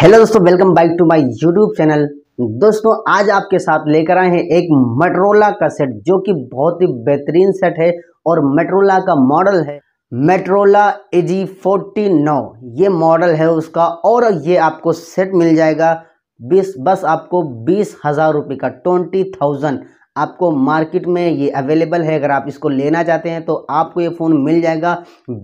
hello दोस्तों welcome back to my YouTube channel दोस्तों आज आपके साथ लेकर आए हैं एक मेट्रोला का सेट जो कि बहुत ही बेहतरीन सेट है और मेट्रोला का मॉडल है मेट्रोला एजी फोर्टी नौ ये मॉडल है उसका और ये आपको सेट मिल जाएगा बीस बस आपको बीस हज़ार रुपये का ट्वेंटी थाउजेंड आपको मार्केट में ये अवेलेबल है अगर आप इसको लेना चाहते हैं तो आपको ये फ़ोन मिल जाएगा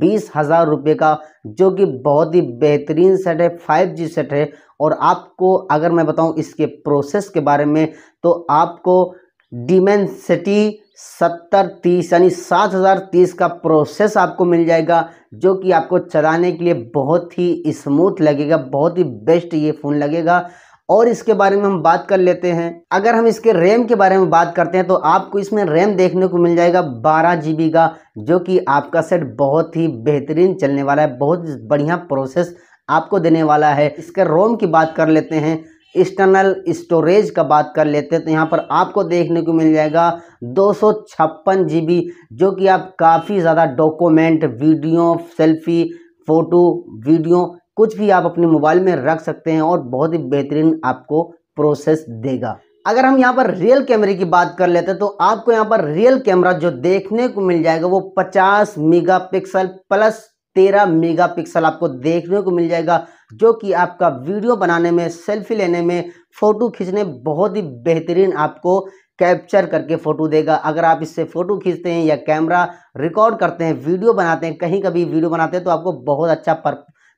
बीस हज़ार रुपये का जो कि बहुत ही बेहतरीन सेट है फाइव जी सेट है और आपको अगर मैं बताऊं इसके प्रोसेस के बारे में तो आपको डिमेंसिटी सत्तर तीस यानी सात हज़ार तीस का प्रोसेस आपको मिल जाएगा जो कि आपको चलाने के लिए बहुत ही स्मूथ लगेगा बहुत ही बेस्ट ये फ़ोन लगेगा और इसके बारे में हम बात कर लेते हैं अगर हम इसके रैम के बारे में बात करते हैं तो आपको इसमें रैम देखने को मिल जाएगा बारह जी का जो कि आपका सेट बहुत ही बेहतरीन चलने वाला है बहुत बढ़िया प्रोसेस आपको देने वाला है इसके रोम की बात कर लेते हैं एक्सटर्नल स्टोरेज का बात कर लेते हैं तो यहाँ पर आपको देखने को मिल जाएगा दो सौ जीबी जो कि आप काफ़ी ज़्यादा document video selfie photo video कुछ भी आप अपने मोबाइल में रख सकते हैं और बहुत ही बेहतरीन आपको प्रोसेस देगा अगर हम यहाँ पर रियल कैमरे की बात कर लेते हैं तो आपको यहाँ पर रियल कैमरा जो देखने को मिल जाएगा वो 50 मेगापिक्सल प्लस 13 मेगापिक्सल आपको देखने को मिल जाएगा जो कि आपका वीडियो बनाने में सेल्फी लेने में फ़ोटो खींचने बहुत ही बेहतरीन आपको कैप्चर करके फ़ोटो देगा अगर आप इससे फ़ोटो खींचते हैं या कैमरा रिकॉर्ड करते हैं वीडियो बनाते हैं कहीं कभी वीडियो बनाते हैं तो आपको बहुत अच्छा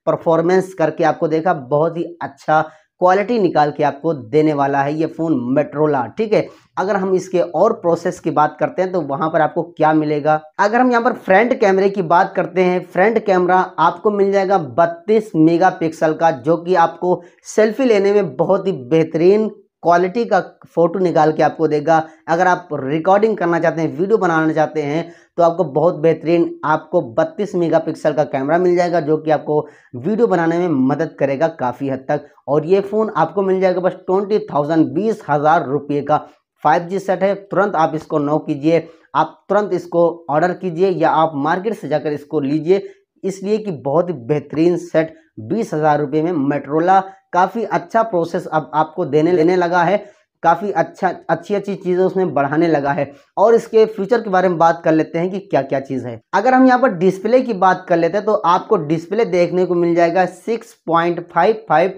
परफॉर्मेंस करके आपको देखा बहुत ही अच्छा क्वालिटी निकाल के आपको देने वाला है ये फ़ोन मेट्रोला ठीक है अगर हम इसके और प्रोसेस की बात करते हैं तो वहाँ पर आपको क्या मिलेगा अगर हम यहाँ पर फ्रंट कैमरे की बात करते हैं फ्रंट कैमरा आपको मिल जाएगा 32 मेगापिक्सल का जो कि आपको सेल्फी लेने में बहुत ही बेहतरीन क्वालिटी का फ़ोटो निकाल के आपको देगा अगर आप रिकॉर्डिंग करना चाहते हैं वीडियो बनाना चाहते हैं तो आपको बहुत बेहतरीन आपको 32 मेगापिक्सल का कैमरा मिल जाएगा जो कि आपको वीडियो बनाने में मदद करेगा काफ़ी हद तक और ये फ़ोन आपको मिल जाएगा बस ट्वेंटी थाउजेंड बीस हज़ार रुपये का 5G सेट है तुरंत आप इसको नो कीजिए आप तुरंत इसको ऑर्डर कीजिए या आप मार्केट से जाकर इसको लीजिए इसलिए कि बहुत ही बेहतरीन सेट बीस हज़ार रुपये में मेट्रोला काफ़ी अच्छा प्रोसेस अब आपको देने लेने लगा है काफ़ी अच्छा अच्छी अच्छी चीज़ें उसमें बढ़ाने लगा है और इसके फ्यूचर के बारे में बात कर लेते हैं कि क्या क्या चीज़ है अगर हम यहाँ पर डिस्प्ले की बात कर लेते हैं तो आपको डिस्प्ले देखने को मिल जाएगा 6.55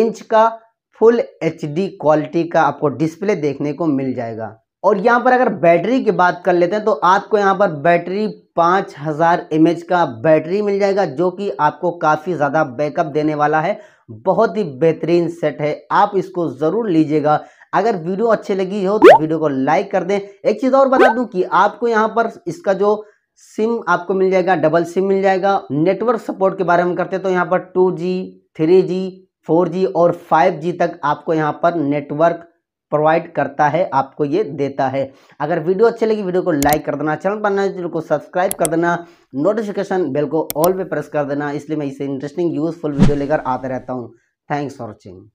इंच का फुल एच क्वालिटी का आपको डिस्प्ले देखने को मिल जाएगा और यहाँ पर अगर बैटरी की बात कर लेते हैं तो आपको यहाँ पर बैटरी 5000 हज़ार का बैटरी मिल जाएगा जो कि आपको काफ़ी ज़्यादा बैकअप देने वाला है बहुत ही बेहतरीन सेट है आप इसको ज़रूर लीजिएगा अगर वीडियो अच्छी लगी हो तो वीडियो को लाइक कर दें एक चीज़ और बता दूं कि आपको यहाँ पर इसका जो सिम आपको मिल जाएगा डबल सिम मिल जाएगा नेटवर्क सपोर्ट के बारे में करते हैं तो यहाँ पर two G three G four G और फाइव जी तक आपको यहाँ पर नेटवर्क प्रोवाइड करता है आपको ये देता है अगर वीडियो अच्छी लगी वीडियो को लाइक कर देना चैनल बनना चैनल को सब्सक्राइब कर देना नोटिफिकेशन बेल को ऑल पे प्रेस कर देना इसलिए मैं इसे इंटरेस्टिंग यूजफुल वीडियो लेकर आते रहता हूँ थैंक्स फॉर वॉचिंग